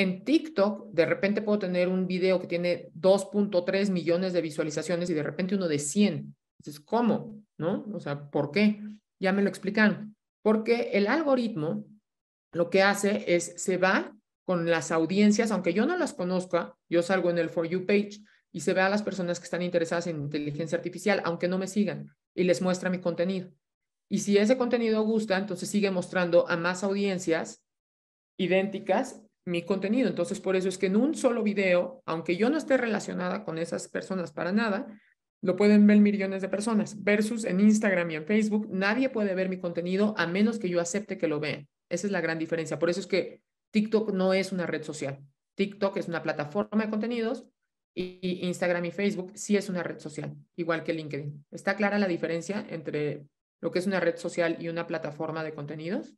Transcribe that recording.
En TikTok, de repente puedo tener un video que tiene 2.3 millones de visualizaciones y de repente uno de 100. Entonces, ¿cómo? ¿No? O sea, ¿por qué? Ya me lo explican. Porque el algoritmo lo que hace es se va con las audiencias, aunque yo no las conozca, yo salgo en el For You page y se ve a las personas que están interesadas en inteligencia artificial, aunque no me sigan, y les muestra mi contenido. Y si ese contenido gusta, entonces sigue mostrando a más audiencias idénticas mi contenido. Entonces, por eso es que en un solo video, aunque yo no esté relacionada con esas personas para nada, lo pueden ver millones de personas, versus en Instagram y en Facebook, nadie puede ver mi contenido a menos que yo acepte que lo vea. Esa es la gran diferencia. Por eso es que TikTok no es una red social. TikTok es una plataforma de contenidos y Instagram y Facebook sí es una red social, igual que LinkedIn. ¿Está clara la diferencia entre lo que es una red social y una plataforma de contenidos?